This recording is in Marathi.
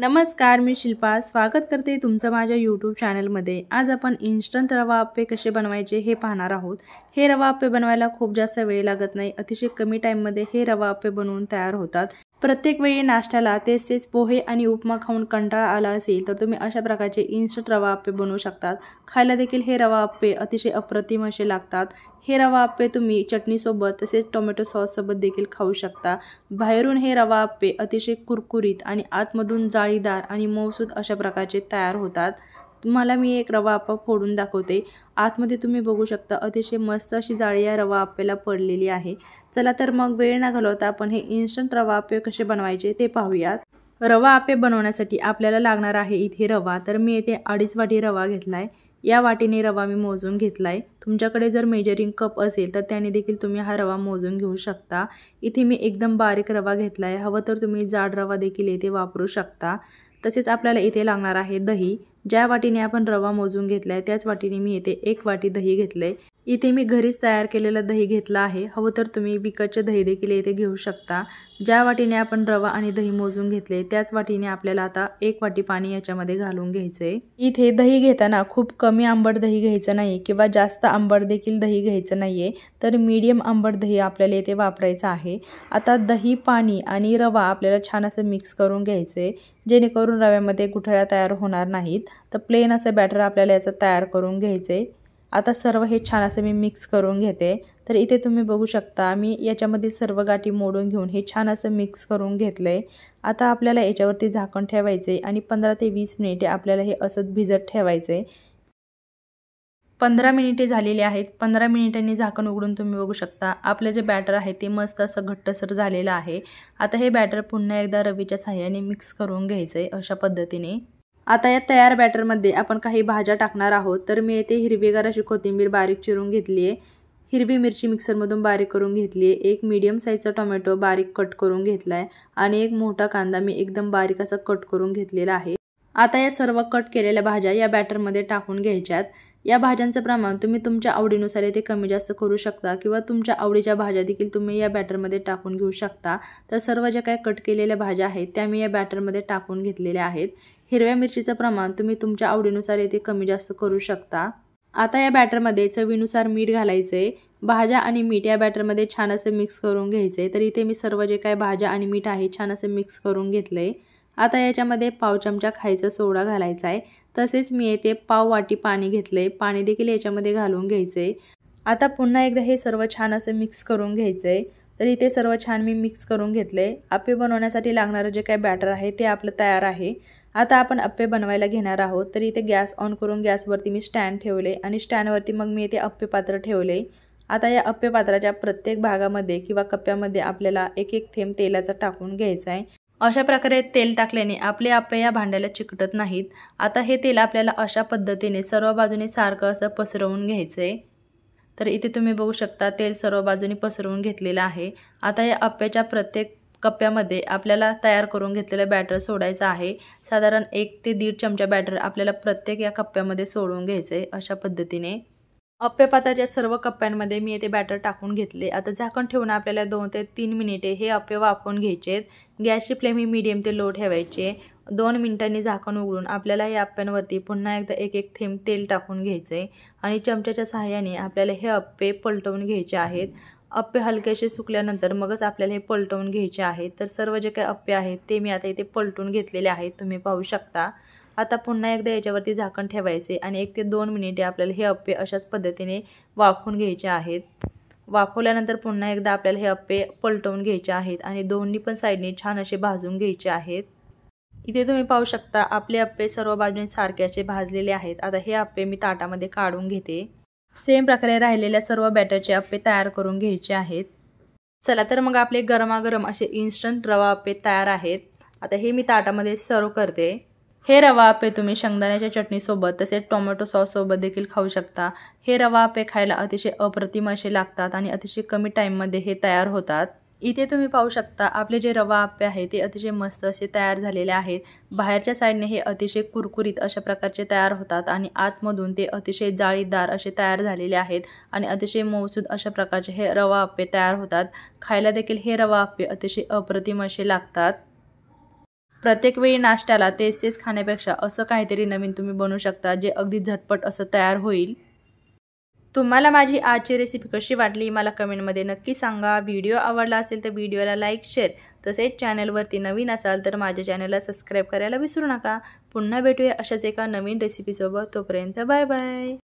नमस्कार मी शिल्पा स्वागत करते तुमचं माझ्या यूट्यूब चॅनलमध्ये आज आपण इन्स्टंट रवा आप्पे कसे बनवायचे हे पाहणार आहोत हे रवा आप्पे बनवायला खूप जास्त वेळ लागत नाही अतिशय कमी टाईममध्ये हे रवा आप्पे बनवून तयार होतात प्रत्येक वेळी नाश्त्याला तेच तेच पोहे आणि उपमा खाऊन कंटाळा आला असेल तर तुम्ही अशा प्रकारचे इन्स्टंट रवा आप्पे बनवू शकतात खायला देखील हे रवा आप्पे अतिशय अप्रतिम असे लागतात हे रवा आप्पे तुम्ही चटणीसोबत तसेच टोमॅटो सॉससोबत देखील खाऊ शकता बाहेरून हे रवा आप्पे अतिशय कुरकुरीत आणि आतमधून जाळीदार आणि मौसूद अशा प्रकारचे तयार होतात तुम्हाला मी एक रवा आप्पा फोडून दाखवते आतमध्ये तुम्ही बघू शकता अतिशय मस्त अशी जाळी या रवा आपल्याला पडलेली आहे चला तर मग वेळ न घालवता आपण हे इन्स्टंट रवा आप्पे कसे बनवायचे ते पाहूयात रवा आपे बनवण्यासाठी आपल्याला लागणार आहे इथे रवा तर मी येथे अडीच वाटी रवा घेतला आहे या वाटीने रवा मी मोजून घेतला आहे तुमच्याकडे जर मेजरिंग कप असेल तर त्याने देखील तुम्ही हा रवा मोजून घेऊ शकता इथे मी एकदम बारीक रवा घेतला आहे हवं तर तुम्ही जाड रवा देखील येथे वापरू शकता तसेच आपल्याला इथे लागणार आहे दही ज्या वाटीने आपण रवा मोजून घेतला त्याच वाटीने मी येथे एक वाटी दही घेतलं इथे मी घरीच तयार केलेलं दही घेतलं आहे हवं तर तुम्ही विकतचे दही देखील येथे घेऊ शकता ज्या वाटीने आपण रवा आणि दही मोजून घेतले त्याच वाटीने आपल्याला आता एक वाटी पाणी याच्यामध्ये घालून घ्यायचे आहे इथे दही घेताना खूप कमी आंबट दही घ्यायचं नाही किंवा जास्त आंबट देखील दही घ्यायचं नाही आहे तर मीडियम आंबट दही आपल्याला इथे वापरायचं आहे आता दही पाणी आणि रवा आपल्याला छान असं मिक्स करून घ्यायचं जेणेकरून रव्यामध्ये गुठळ्या तयार होणार नाहीत तर प्लेन असं बॅटर आपल्याला याचं तयार करून घ्यायचं आता सर्व हे छान असं मी मिक्स करून घेते तर इथे तुम्ही बघू शकता मी याच्यामध्ये सर्व गाठी मोडून घेऊन हे छान असं मिक्स करून घेतलं आहे आता आपल्याला याच्यावरती झाकण ठेवायचे आणि पंधरा ते वीस मिनिटे आपल्याला हे असंच भिजत ठेवायचं आहे पंधरा मिनिटे झालेली आहेत पंधरा मिनिटांनी झाकण उघडून तुम्ही बघू शकता आपलं जे बॅटर आहे ते मस्त असं घट्टसर झालेलं आहे आता हे बॅटर पुन्हा एकदा रवीच्या साह्याने मिक्स करून घ्यायचं आहे अशा पद्धतीने आता या तयार बॅटरमध्ये आपण काही भाज्या टाकणार आहोत तर मी येथे हिरवीगार अशी कोथिंबीर बारीक चिरून घेतली आहे हिरवी मिरची मिक्सरमधून बारीक करून घेतली आहे एक मीडियम साईजचा टोमॅटो बारीक कट करून घेतला आहे आणि एक मोठा कांदा मी एकदम बारीक असा कट करून घेतलेला आहे आता या सर्व कट केलेल्या भाज्या या बॅटरमध्ये टाकून घ्यायच्यात या भाज्यांचं प्रमाण तुम्ही तुमच्या आवडीनुसार येथे कमी जास्त करू शकता किंवा तुमच्या आवडीच्या भाज्या देखील तुम्ही या बॅटरमध्ये टाकून घेऊ शकता तर सर्व ज्या काय कट केलेल्या भाज्या आहेत त्या मी या बॅटरमध्ये टाकून घेतलेल्या आहेत हिरव्या मिरचीचं प्रमाण तुम्ही तुमच्या आवडीनुसार येथे कमी जास्त करू शकता आता या बॅटरमध्ये चवीनुसार मीठ घालायचं आहे भाज्या आणि मीठ या बॅटरमध्ये छान असे मिक्स करून घ्यायचे तर इथे मी सर्व जे काय भाज्या आणि मीठ आहे छान असे मिक्स करून घेतले आता याच्यामध्ये पाव चमचा खायचा सोडा घालायचा आहे तसेच मी येथे पाव वाटी पाणी घेतले पाणी देखील याच्यामध्ये घालून घ्यायचं आहे आता पुन्हा एकदा हे सर्व छान असं मिक्स करून घ्यायचं आहे तर इथे सर्व छान मी मिक्स करून घेतले अप्पे बनवण्यासाठी लागणारं जे काही बॅटर आहे ते आपलं तयार आहे आता आपण अप्पे बनवायला घेणार आहोत तर इथे गॅस ऑन करून गॅसवरती मी स्टँड ठेवले आणि स्टँडवरती मग मी इथे अप्पे पात्र ठेवले आता या अप्पे पात्राच्या प्रत्येक भागामध्ये किंवा कप्प्यामध्ये आपल्याला एक एक थेंब तेलाचा टाकून घ्यायचा आहे अशा प्रकारे तेल टाकल्याने आपले आपे या भांड्याला चिकटत नाहीत आता हे तेल आपल्याला अशा पद्धतीने सर्व बाजूने सारखं असं पसरवून घ्यायचं आहे तर इथे तुम्ही बघू शकता तेल सर्व बाजूने पसरवून घेतलेलं आहे आता या अप्प्याच्या प्रत्येक कप्प्यामध्ये आपल्याला तयार करून घेतलेलं बॅटर सोडायचं आहे साधारण एक ते दीड चमचा बॅटर आपल्याला प्रत्येक या कप्प्यामध्ये सोडून घ्यायचं आहे अशा पद्धतीने अप्पेपाताच्या सर्व कप्प्यांमध्ये मी येथे बॅटर टाकून घेतले आता झाकण ठेवून आपल्याला दोन ते तीन मिनिटे हे अप्पे वापरून घ्यायचे गॅसची फ्लेम ही मीडियम ते लो ठेवायचे दोन मिनिटांनी झाकण उघडून आपल्याला हे अप्प्यांवरती पुन्हा एकदा एक एक थेंब तेल टाकून घ्यायचे आहे आणि चमच्याच्या सहाय्याने आपल्याला हे अप्पे पलटवून घ्यायचे आहेत अप्पे हलकेसे सुकल्यानंतर मगच आपल्याला हे पलटवून घ्यायचे आहेत तर सर्व जे काही अप्पे आहेत ते मी आता इथे पलटून घेतलेले आहेत तुम्ही पाहू शकता आता पुन्हा एकदा याच्यावरती झाकण ठेवायचे आणि एक ते दोन मिनिटे आपल्याला हे अप्पे अशाच पद्धतीने वाफवून घ्यायचे आहेत वाफवल्यानंतर पुन्हा एकदा आपल्याला हे अप्पे पलटवून घ्यायचे आहेत आणि दोन्ही पण साईडने छान असे भाजून घ्यायचे आहेत इथे तुम्ही पाहू शकता आपले अप्पे सर्व बाजूने सारखे असे भाजलेले आहेत आता हे अप्पे मी ताटामध्ये काढून घेते सेम प्रकारे राहिलेल्या सर्व बॅटरचे अप्पे तयार करून घ्यायचे आहेत चला तर मग आपले गरमागरम असे इन्स्टंट रवा अप्पे तयार आहेत आता हे मी ताटामध्ये सर्व करते हे रवा आपे तुम्ही शेंगदाण्याच्या चटणीसोबत तसेच टोमॅटो सॉससोबत देखील खाऊ शकता हे रवा आपे खायला अतिशय अप्रतिम असे लागतात आणि अतिशय कमी टाईममध्ये हे तयार होतात इथे तुम्ही पाहू शकता आपले जे रवा आपे आहे ते अतिशय मस्त असे तयार झालेले आहेत बाहेरच्या साईडने हे अतिशय कुरकुरीत अशा प्रकारचे तयार होतात आणि आतमधून ते अतिशय जाळीदार असे तयार झालेले आहेत आणि अतिशय मौसूद अशा प्रकारचे हे रवा आपे तयार होतात खायला देखील हे रवा आपे अतिशय अप्रतिम असे लागतात प्रत्येक वेळी नाश्त्याला तेच तेच खाण्यापेक्षा असं काहीतरी नवीन तुम्ही बनवू शकता जे अगदी झटपट असं तयार होईल तुम्हाला माझी आजची रेसिपी कशी वाटली मला कमेंटमध्ये नक्की सांगा व्हिडिओ आवडला असेल तर व्हिडिओला लाईक शेअर तसेच चॅनलवरती नवीन असाल तर माझ्या चॅनलला सबस्क्राईब करायला विसरू नका पुन्हा भेटूया अशाच एका नवीन रेसिपीसोबत तोपर्यंत बाय बाय